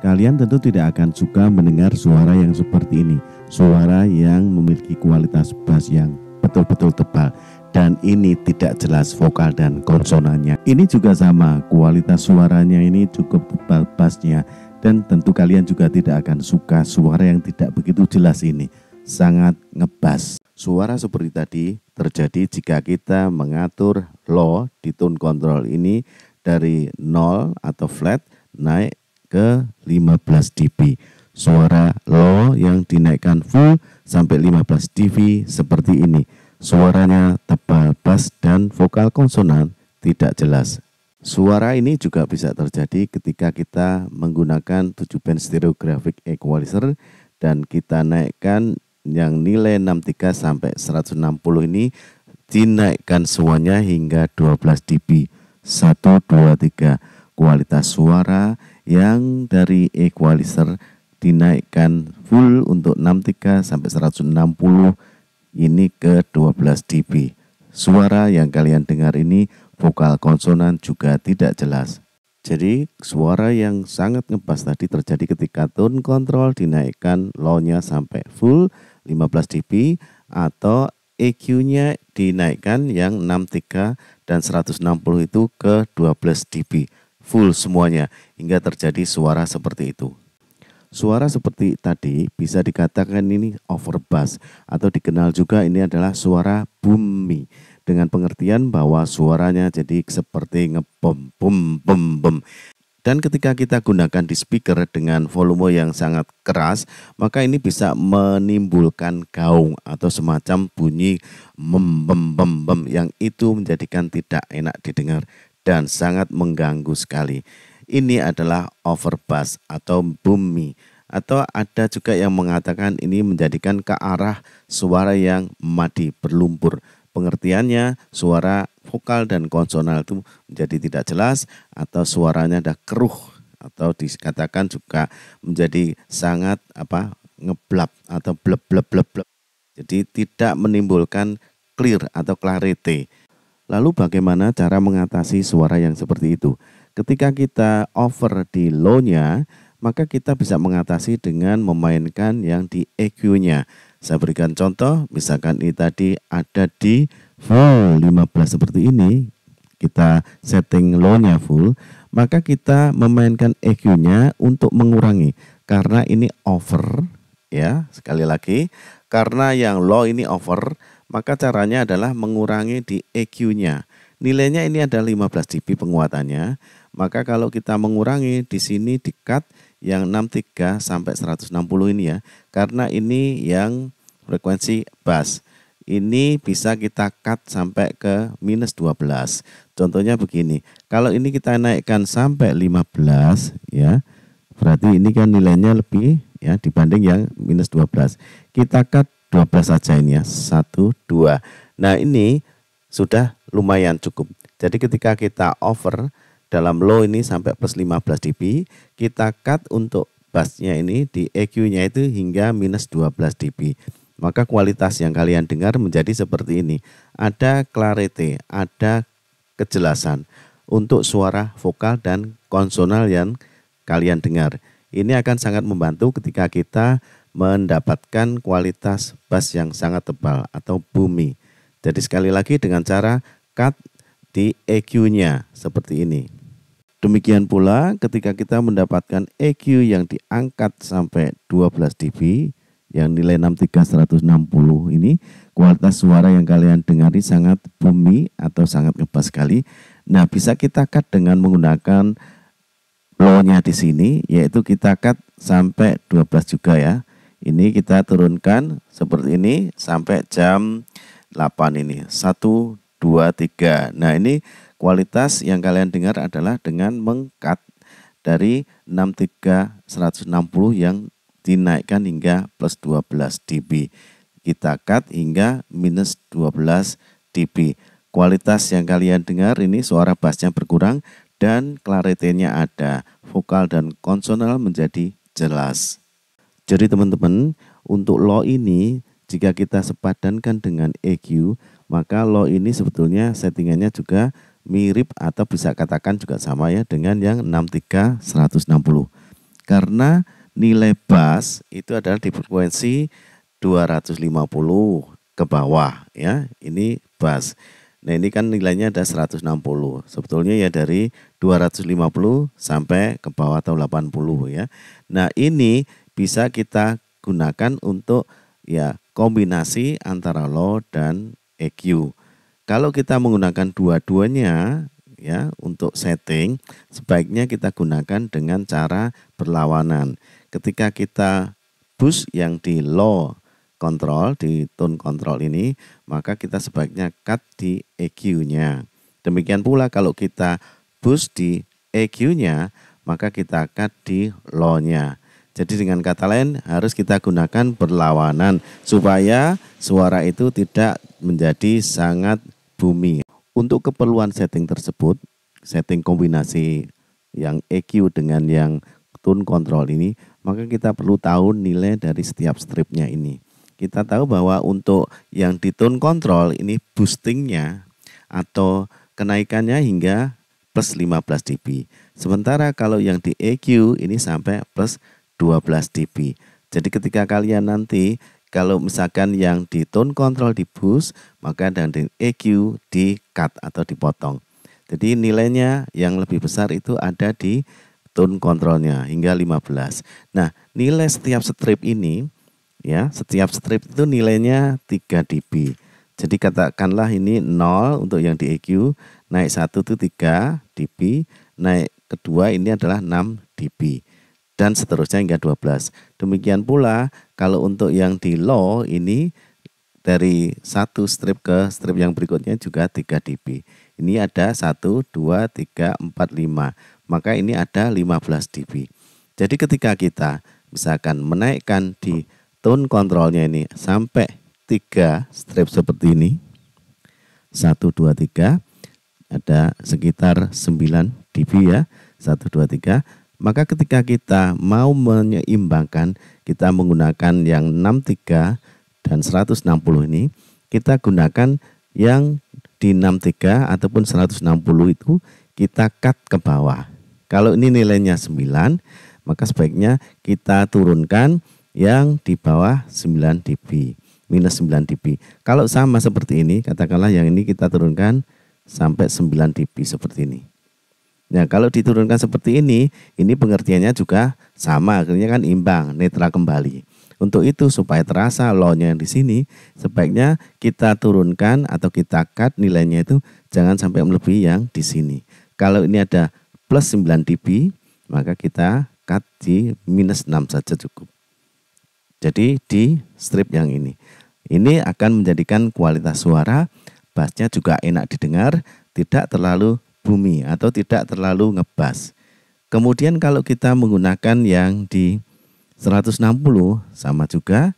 kalian tentu tidak akan suka mendengar suara yang seperti ini, suara yang memiliki kualitas bass yang betul-betul tebal dan ini tidak jelas vokal dan konsonannya. Ini juga sama, kualitas suaranya ini cukup tebal bassnya dan tentu kalian juga tidak akan suka suara yang tidak begitu jelas ini, sangat ngebas. Suara seperti tadi terjadi jika kita mengatur low di tone control ini dari 0 atau flat naik ke 15 dB. Suara low yang dinaikkan full sampai 15 dB seperti ini. Suaranya tebal bass dan vokal konsonan tidak jelas. Suara ini juga bisa terjadi ketika kita menggunakan 7 band stereographic equalizer dan kita naikkan yang nilai 63 sampai 160 ini dinaikkan semuanya hingga 12 dB. 1 2 3 kualitas suara yang dari equalizer dinaikkan full untuk 63 sampai 160 ini ke 12 dB. Suara yang kalian dengar ini vokal konsonan juga tidak jelas. Jadi suara yang sangat ngebas tadi terjadi ketika tone control dinaikkan low-nya sampai full 15 dB atau EQ-nya dinaikkan yang 63 dan 160 itu ke 12 dB full semuanya hingga terjadi suara seperti itu. Suara seperti tadi bisa dikatakan ini over bass atau dikenal juga ini adalah suara bumi dengan pengertian bahwa suaranya jadi seperti ngebom bum bum bum. Dan ketika kita gunakan di speaker dengan volume yang sangat keras, maka ini bisa menimbulkan gaung atau semacam bunyi mem bem bem bem yang itu menjadikan tidak enak didengar dan sangat mengganggu sekali. Ini adalah overpass atau bumi atau ada juga yang mengatakan ini menjadikan ke arah suara yang madi berlumpur. Pengertiannya suara vokal dan konsonal itu menjadi tidak jelas atau suaranya ada keruh atau dikatakan juga menjadi sangat apa ngeblap atau bleb bleb bleb bleb. Jadi tidak menimbulkan clear atau clarity. Lalu bagaimana cara mengatasi suara yang seperti itu? Ketika kita over di low-nya, maka kita bisa mengatasi dengan memainkan yang di EQ-nya. Saya berikan contoh, misalkan ini tadi ada di full 15 seperti ini, kita setting low-nya full, maka kita memainkan EQ-nya untuk mengurangi karena ini over ya, sekali lagi karena yang low ini over maka caranya adalah mengurangi di EQ-nya. Nilainya ini ada 15 dB penguatannya. Maka kalau kita mengurangi di sini di cut yang 63 sampai 160 ini ya. Karena ini yang frekuensi bass. Ini bisa kita cut sampai ke minus 12. Contohnya begini. Kalau ini kita naikkan sampai 15 ya. Berarti ini kan nilainya lebih ya dibanding yang minus 12. Kita cut 12 aja ini ya. 1 2. Nah, ini sudah lumayan cukup. Jadi ketika kita over dalam low ini sampai plus 15 dB, kita cut untuk bassnya ini di EQ-nya itu hingga minus 12 dB. Maka kualitas yang kalian dengar menjadi seperti ini. Ada clarity, ada kejelasan untuk suara vokal dan konsonal yang kalian dengar. Ini akan sangat membantu ketika kita mendapatkan kualitas bass yang sangat tebal atau bumi. Jadi sekali lagi dengan cara cut di EQ-nya seperti ini. Demikian pula ketika kita mendapatkan EQ yang diangkat sampai 12 dB yang nilai 63160 ini kualitas suara yang kalian dengari sangat bumi atau sangat ngebas sekali. Nah, bisa kita cut dengan menggunakan low-nya di sini yaitu kita cut sampai 12 juga ya. Ini kita turunkan seperti ini sampai jam 8 ini. 1, 2, 3. Nah ini kualitas yang kalian dengar adalah dengan mengkat dari 63 160 yang dinaikkan hingga plus 12 dB. Kita cut hingga minus 12 dB. Kualitas yang kalian dengar ini suara bassnya berkurang dan klaritenya ada. Vokal dan konsonal menjadi jelas. Jadi teman-teman, untuk law ini jika kita sepadankan dengan EQ, maka law ini sebetulnya settingannya juga mirip atau bisa katakan juga sama ya dengan yang 63160. Karena nilai bass itu adalah di frekuensi 250 ke bawah ya. Ini bass. Nah, ini kan nilainya ada 160. Sebetulnya ya dari 250 sampai ke bawah atau 80 ya. Nah, ini bisa kita gunakan untuk ya kombinasi antara low dan EQ. Kalau kita menggunakan dua-duanya ya untuk setting, sebaiknya kita gunakan dengan cara berlawanan. Ketika kita boost yang di low control di tone control ini, maka kita sebaiknya cut di EQ-nya. Demikian pula kalau kita boost di EQ-nya, maka kita cut di low-nya. Jadi dengan kata lain harus kita gunakan berlawanan supaya suara itu tidak menjadi sangat bumi. Untuk keperluan setting tersebut, setting kombinasi yang EQ dengan yang tone control ini, maka kita perlu tahu nilai dari setiap stripnya ini. Kita tahu bahwa untuk yang di tone control ini boostingnya atau kenaikannya hingga plus 15 dB. Sementara kalau yang di EQ ini sampai plus 12 dB. Jadi ketika kalian nanti kalau misalkan yang di tone control di boost, maka dan di EQ di cut atau dipotong. Jadi nilainya yang lebih besar itu ada di tone controlnya hingga 15. Nah, nilai setiap strip ini ya, setiap strip itu nilainya 3 dB. Jadi katakanlah ini 0 untuk yang di EQ, naik 1 itu 3 dB, naik kedua ini adalah 6 dB dan seterusnya hingga 12. Demikian pula kalau untuk yang di low ini dari satu strip ke strip yang berikutnya juga 3 dB. Ini ada 1, 2, 3, 4, 5. Maka ini ada 15 dB. Jadi ketika kita misalkan menaikkan di tone kontrolnya ini sampai 3 strip seperti ini. 1, 2, 3. Ada sekitar 9 dB ya. 1, 2, 3. Maka ketika kita mau menyeimbangkan, kita menggunakan yang 63 dan 160 ini, kita gunakan yang di 63 ataupun 160 itu kita cut ke bawah. Kalau ini nilainya 9, maka sebaiknya kita turunkan yang di bawah 9 dB, minus 9 dB. Kalau sama seperti ini, katakanlah yang ini kita turunkan sampai 9 dB seperti ini. Nah, kalau diturunkan seperti ini, ini pengertiannya juga sama, akhirnya kan imbang, netral kembali. Untuk itu supaya terasa low-nya di sini, sebaiknya kita turunkan atau kita cut nilainya itu jangan sampai melebihi yang di sini. Kalau ini ada plus 9 dB, maka kita cut di minus 6 saja cukup. Jadi di strip yang ini. Ini akan menjadikan kualitas suara, bassnya juga enak didengar, tidak terlalu bumi atau tidak terlalu ngebas. Kemudian kalau kita menggunakan yang di 160 sama juga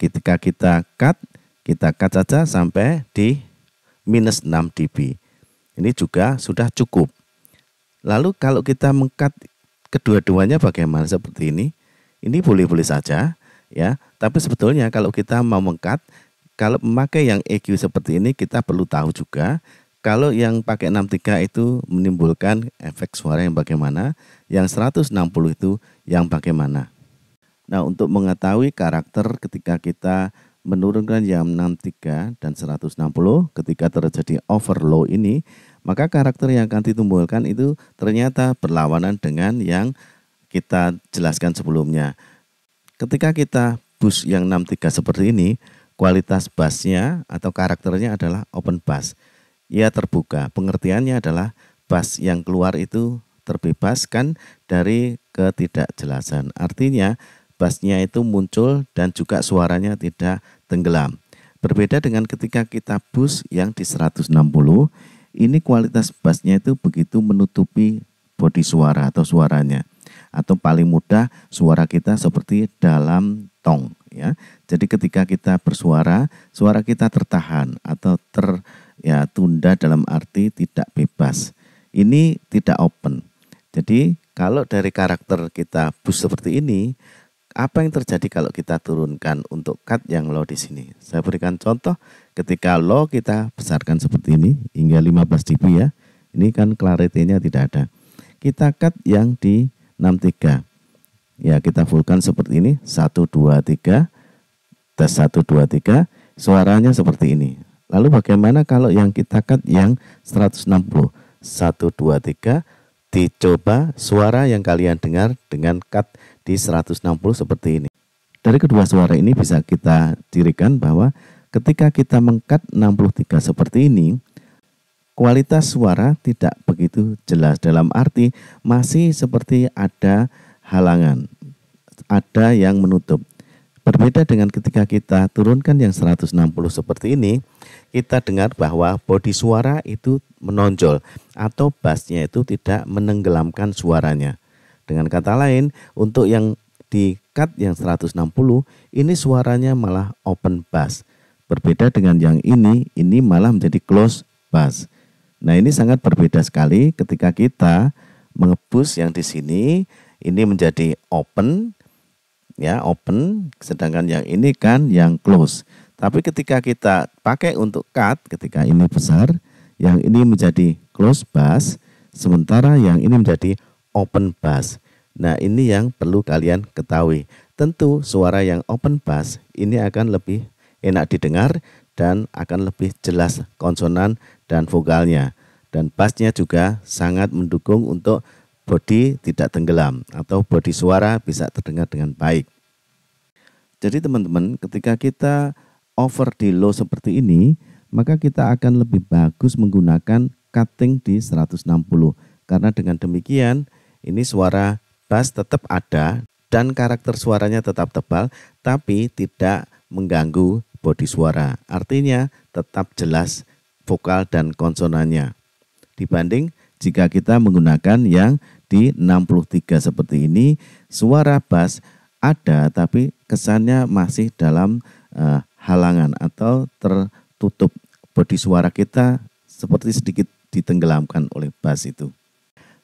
ketika kita cut kita cut saja sampai di minus 6 dB. Ini juga sudah cukup. Lalu kalau kita mengkat kedua-duanya bagaimana seperti ini? Ini boleh-boleh saja ya. Tapi sebetulnya kalau kita mau mengkat kalau memakai yang EQ seperti ini kita perlu tahu juga kalau yang pakai 63 itu menimbulkan efek suara yang bagaimana, yang 160 itu yang bagaimana. Nah, untuk mengetahui karakter ketika kita menurunkan yang 63 dan 160 ketika terjadi overload ini, maka karakter yang akan ditimbulkan itu ternyata berlawanan dengan yang kita jelaskan sebelumnya. Ketika kita bus yang 63 seperti ini, kualitas bassnya atau karakternya adalah open bass ia terbuka. Pengertiannya adalah bas yang keluar itu terbebaskan dari ketidakjelasan. Artinya basnya itu muncul dan juga suaranya tidak tenggelam. Berbeda dengan ketika kita bus yang di 160, ini kualitas basnya itu begitu menutupi body suara atau suaranya. Atau paling mudah suara kita seperti dalam tong. Ya. Jadi ketika kita bersuara, suara kita tertahan atau ter, ya tunda dalam arti tidak bebas. Ini tidak open. Jadi kalau dari karakter kita bus seperti ini, apa yang terjadi kalau kita turunkan untuk cut yang low di sini? Saya berikan contoh ketika low kita besarkan seperti ini hingga 15 dB ya. Ini kan clarity tidak ada. Kita cut yang di 63. Ya, kita fullkan seperti ini 1 2 3 tes 1 2 3 suaranya seperti ini. Lalu bagaimana kalau yang kita cut yang 160? 1, 2, 3, dicoba suara yang kalian dengar dengan cut di 160 seperti ini. Dari kedua suara ini bisa kita dirikan bahwa ketika kita mengkat 63 seperti ini, kualitas suara tidak begitu jelas dalam arti masih seperti ada halangan, ada yang menutup. Berbeda dengan ketika kita turunkan yang 160 seperti ini, kita dengar bahwa bodi suara itu menonjol atau bassnya itu tidak menenggelamkan suaranya. Dengan kata lain, untuk yang di cut yang 160, ini suaranya malah open bass. Berbeda dengan yang ini, ini malah menjadi close bass. Nah ini sangat berbeda sekali ketika kita mengebus yang di sini, ini menjadi open, ya open, sedangkan yang ini kan yang close. Tapi ketika kita pakai untuk cut, ketika ini besar, yang ini menjadi close bass, sementara yang ini menjadi open bass. Nah ini yang perlu kalian ketahui. Tentu suara yang open bass ini akan lebih enak didengar dan akan lebih jelas konsonan dan vokalnya. Dan bassnya juga sangat mendukung untuk body tidak tenggelam atau body suara bisa terdengar dengan baik. Jadi teman-teman, ketika kita over di low seperti ini, maka kita akan lebih bagus menggunakan cutting di 160. Karena dengan demikian, ini suara bass tetap ada dan karakter suaranya tetap tebal, tapi tidak mengganggu body suara. Artinya tetap jelas vokal dan konsonannya. Dibanding jika kita menggunakan yang di 63 seperti ini suara bass ada tapi kesannya masih dalam uh, halangan atau tertutup bodi suara kita seperti sedikit ditenggelamkan oleh bass itu.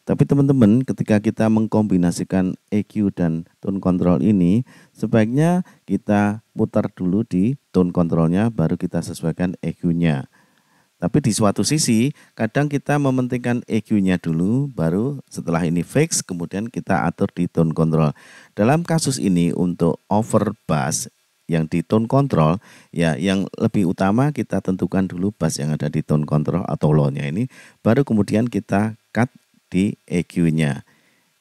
Tapi teman-teman ketika kita mengkombinasikan EQ dan tone control ini sebaiknya kita putar dulu di tone controlnya baru kita sesuaikan EQ-nya. Tapi di suatu sisi, kadang kita mementingkan EQ-nya dulu, baru setelah ini fix, kemudian kita atur di tone control. Dalam kasus ini untuk over bass yang di tone control, ya yang lebih utama kita tentukan dulu bass yang ada di tone control atau low-nya ini, baru kemudian kita cut di EQ-nya.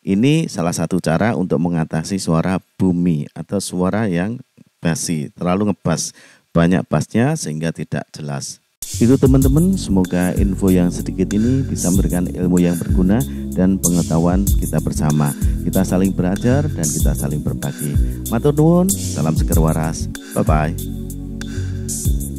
Ini salah satu cara untuk mengatasi suara bumi atau suara yang basi, terlalu ngebas, banyak bassnya sehingga tidak jelas. Itu teman-teman, semoga info yang sedikit ini bisa memberikan ilmu yang berguna dan pengetahuan kita bersama. Kita saling belajar dan kita saling berbagi. Matur nuwun, salam seger waras. Bye bye.